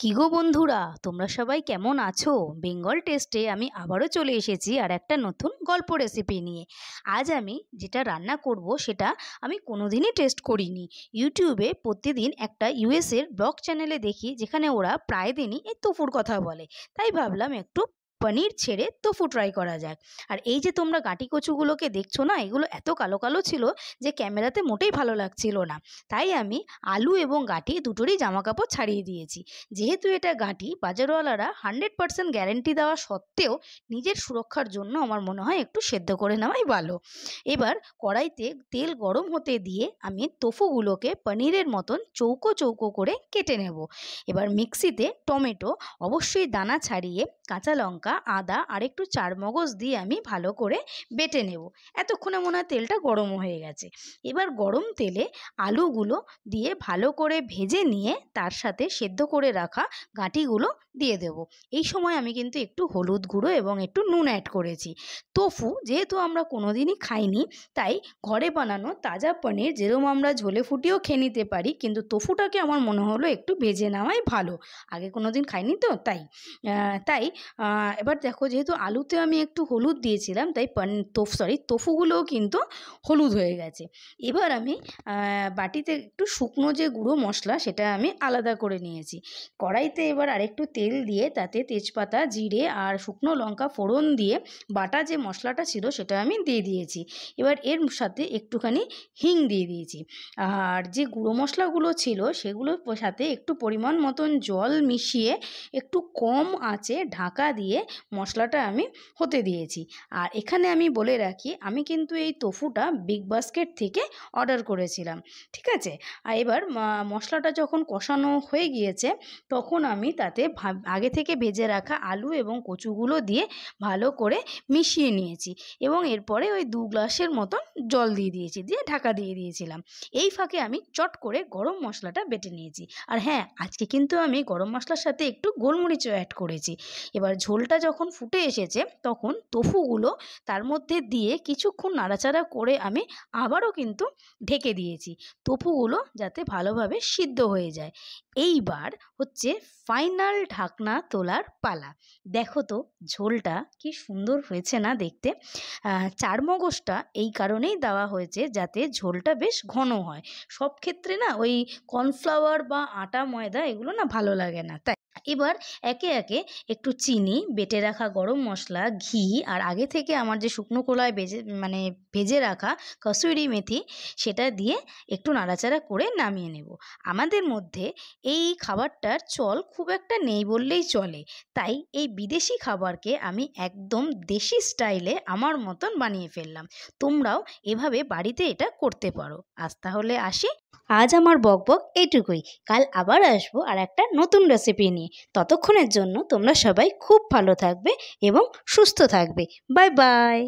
কি গো বন্ধুরা তোমরা সবাই কেমন আছো বেঙ্গল টেস্টে আমি আবারও চলে এসেছি আর একটা নতুন গল্প রেসিপি নিয়ে আজ আমি যেটা রান্না করব সেটা আমি কোনোদিনই টেস্ট করিনি ইউটিউবে প্রতিদিন একটা ইউএসের ব্লগ চ্যানেলে দেখি যেখানে ওরা প্রায় দিনই এই তফুর কথা বলে তাই ভাবলাম একটু পনির ছেড়ে তোফু ট্রাই করা যাক আর এই যে তোমরা গাঁটি কচুগুলোকে দেখছো না এগুলো এত কালো কালো ছিল যে ক্যামেরাতে মোটেই ভালো লাগছিল না তাই আমি আলু এবং গাঁটি দুটোরই জামাকাপড় ছাড়িয়ে দিয়েছি যেহেতু এটা গাঁটি বাজারওয়ালারা হান্ড্রেড পার্সেন্ট গ্যারেন্টি দেওয়া সত্ত্বেও নিজের সুরক্ষার জন্য আমার মনে হয় একটু সেদ্ধ করে নেওয়াই ভালো এবার কড়াইতে তেল গরম হতে দিয়ে আমি তোফুগুলোকে পনিরের মতন চৌকো চৌকো করে কেটে নেব এবার মিক্সিতে টমেটো অবশ্যই দানা ছাড়িয়ে কাঁচা লঙ্কা আদা আর একটু চারমগজ দিয়ে আমি ভালো করে বেটে নেব এতক্ষণে মনে হয় তেলটা গরম হয়ে গেছে এবার গরম তেলে আলুগুলো দিয়ে ভালো করে ভেজে নিয়ে তার সাথে সেদ্ধ করে রাখা গাঁটিগুলো দিয়ে দেব এই সময় আমি কিন্তু একটু হলুদ গুঁড়ো এবং একটু নুন অ্যাড করেছি তোফু যেহেতু আমরা কোনো দিনই খাইনি তাই ঘরে বানানো তাজা পনির যেরকম আমরা ঝোলে ফুটিয়েও খেয়ে নিতে পারি কিন্তু তোফুটাকে আমার মনে হলো একটু ভেজে নেওয়াই ভালো আগে কোনো দিন খাইনি তো তাই তাই এবার দেখো যেহেতু আলুতে আমি একটু হলুদ দিয়েছিলাম তাই তোফ সরি তোফুগুলোও কিন্তু হলুদ হয়ে গেছে এবার আমি বাটিতে একটু শুকনো যে গুঁড়ো মশলা সেটা আমি আলাদা করে নিয়েছি কড়াইতে এবার আরেকটু তেল তেল দিয়ে তাতে তেজপাতা জিরে আর শুকনো লঙ্কা ফোড়ন দিয়ে বাটা যে মশলাটা ছিল সেটা আমি দিয়ে দিয়েছি এবার এর সাথে একটুখানি হিং দিয়ে দিয়েছি আর যে গুঁড়ো মশলাগুলো ছিল সেগুলোর সাথে একটু পরিমাণ মতন জল মিশিয়ে একটু কম আঁচে ঢাকা দিয়ে মশলাটা আমি হতে দিয়েছি আর এখানে আমি বলে রাখি আমি কিন্তু এই তফুটা বিগ বাস্কেট থেকে অর্ডার করেছিলাম ঠিক আছে আর এবার মশলাটা যখন কষানো হয়ে গিয়েছে তখন আমি তাতে আগে থেকে ভেজে রাখা আলু এবং কচুগুলো দিয়ে ভালো করে মিশিয়ে নিয়েছি এবং এরপরে ওই দু গ্লাসের মতন জল দিয়ে দিয়েছি দিয়ে ঢাকা দিয়ে দিয়েছিলাম এই ফাঁকে আমি চট করে গরম মশলাটা বেটে নিয়েছি আর হ্যাঁ আজকে কিন্তু আমি গরম মশলার সাথে একটু গোলমরিচও অ্যাড করেছি এবার ঝোলটা যখন ফুটে এসেছে তখন তফুগুলো তার মধ্যে দিয়ে কিছুক্ষণ নাড়াচাড়া করে আমি আবারও কিন্তু ঢেকে দিয়েছি তফুগুলো যাতে ভালোভাবে সিদ্ধ হয়ে যায় এইবার হচ্ছে ফাইনাল ঢাকনা তোলার পালা দেখো তো ঝোলটা কি সুন্দর হয়েছে না দেখতে চার মগজটা এই কারণেই দেওয়া হয়েছে যাতে ঝোলটা বেশ ঘন হয় সব ক্ষেত্রে না ওই কর্নফ্লাওয়ার বা আটা ময়দা এগুলো না ভালো লাগে না তাই এবার একে একে একটু চিনি বেটে রাখা গরম মশলা ঘি আর আগে থেকে আমার যে শুকনো কোলায় ভেজে মানে ভেজে রাখা কসুরি মেথি সেটা দিয়ে একটু নাড়াচাড়া করে নামিয়ে নেব আমাদের মধ্যে এই খাবারটার চল খুব একটা নেই বললেই চলে তাই এই বিদেশি খাবারকে আমি একদম দেশি স্টাইলে আমার মতন বানিয়ে ফেললাম তোমরাও এভাবে বাড়িতে এটা করতে পারো আজ তাহলে আসি আজ আমার বকবক এইটুকুই কাল আবার আসবো আর একটা নতুন রেসিপি নিয়ে ততক্ষণের জন্য তোমরা সবাই খুব ভালো থাকবে এবং সুস্থ থাকবে বাই বাই